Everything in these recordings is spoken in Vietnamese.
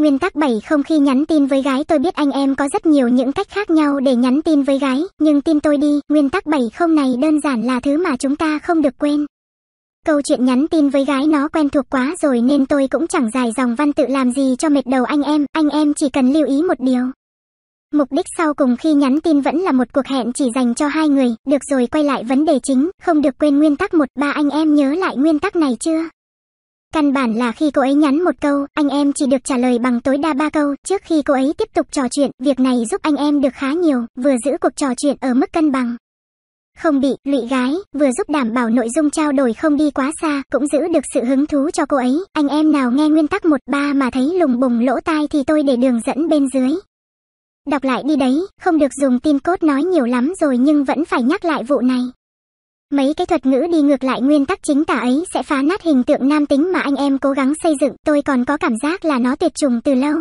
Nguyên tắc 7 không khi nhắn tin với gái tôi biết anh em có rất nhiều những cách khác nhau để nhắn tin với gái, nhưng tin tôi đi, nguyên tắc 7 không này đơn giản là thứ mà chúng ta không được quên. Câu chuyện nhắn tin với gái nó quen thuộc quá rồi nên tôi cũng chẳng dài dòng văn tự làm gì cho mệt đầu anh em, anh em chỉ cần lưu ý một điều. Mục đích sau cùng khi nhắn tin vẫn là một cuộc hẹn chỉ dành cho hai người, được rồi quay lại vấn đề chính, không được quên nguyên tắc một ba anh em nhớ lại nguyên tắc này chưa? Căn bản là khi cô ấy nhắn một câu, anh em chỉ được trả lời bằng tối đa ba câu, trước khi cô ấy tiếp tục trò chuyện, việc này giúp anh em được khá nhiều, vừa giữ cuộc trò chuyện ở mức cân bằng. Không bị lụy gái, vừa giúp đảm bảo nội dung trao đổi không đi quá xa, cũng giữ được sự hứng thú cho cô ấy. Anh em nào nghe nguyên tắc một ba mà thấy lùng bùng lỗ tai thì tôi để đường dẫn bên dưới. Đọc lại đi đấy, không được dùng tin cốt nói nhiều lắm rồi nhưng vẫn phải nhắc lại vụ này. Mấy cái thuật ngữ đi ngược lại nguyên tắc chính tả ấy sẽ phá nát hình tượng nam tính mà anh em cố gắng xây dựng, tôi còn có cảm giác là nó tuyệt chủng từ lâu.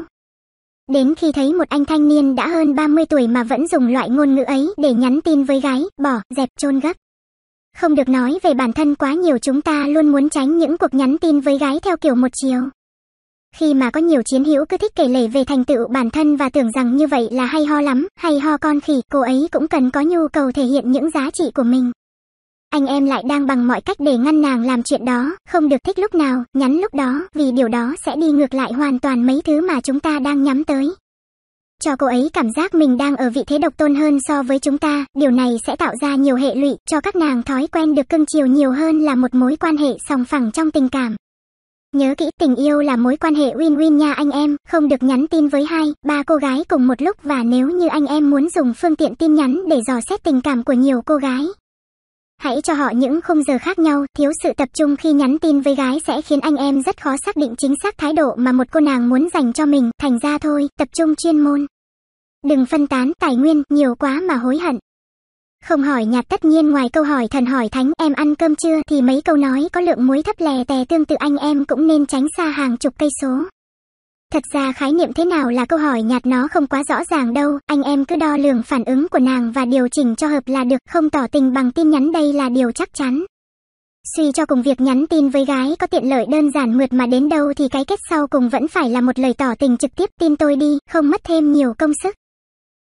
Đến khi thấy một anh thanh niên đã hơn 30 tuổi mà vẫn dùng loại ngôn ngữ ấy để nhắn tin với gái, bỏ, dẹp, chôn gấp. Không được nói về bản thân quá nhiều chúng ta luôn muốn tránh những cuộc nhắn tin với gái theo kiểu một chiều. Khi mà có nhiều chiến hữu cứ thích kể lể về thành tựu bản thân và tưởng rằng như vậy là hay ho lắm, hay ho con khỉ, cô ấy cũng cần có nhu cầu thể hiện những giá trị của mình anh em lại đang bằng mọi cách để ngăn nàng làm chuyện đó, không được thích lúc nào, nhắn lúc đó, vì điều đó sẽ đi ngược lại hoàn toàn mấy thứ mà chúng ta đang nhắm tới. Cho cô ấy cảm giác mình đang ở vị thế độc tôn hơn so với chúng ta, điều này sẽ tạo ra nhiều hệ lụy cho các nàng thói quen được cưng chiều nhiều hơn là một mối quan hệ song phẳng trong tình cảm. Nhớ kỹ tình yêu là mối quan hệ win-win nha anh em, không được nhắn tin với hai, ba cô gái cùng một lúc và nếu như anh em muốn dùng phương tiện tin nhắn để dò xét tình cảm của nhiều cô gái, Hãy cho họ những khung giờ khác nhau, thiếu sự tập trung khi nhắn tin với gái sẽ khiến anh em rất khó xác định chính xác thái độ mà một cô nàng muốn dành cho mình, thành ra thôi, tập trung chuyên môn. Đừng phân tán, tài nguyên, nhiều quá mà hối hận. Không hỏi nhạt tất nhiên ngoài câu hỏi thần hỏi thánh em ăn cơm chưa thì mấy câu nói có lượng muối thấp lè tè tương tự anh em cũng nên tránh xa hàng chục cây số. Thật ra khái niệm thế nào là câu hỏi nhạt nó không quá rõ ràng đâu, anh em cứ đo lường phản ứng của nàng và điều chỉnh cho hợp là được, không tỏ tình bằng tin nhắn đây là điều chắc chắn. Suy cho cùng việc nhắn tin với gái có tiện lợi đơn giản mượt mà đến đâu thì cái kết sau cùng vẫn phải là một lời tỏ tình trực tiếp tin tôi đi, không mất thêm nhiều công sức.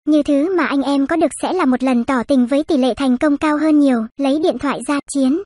Như thứ mà anh em có được sẽ là một lần tỏ tình với tỷ lệ thành công cao hơn nhiều, lấy điện thoại ra chiến.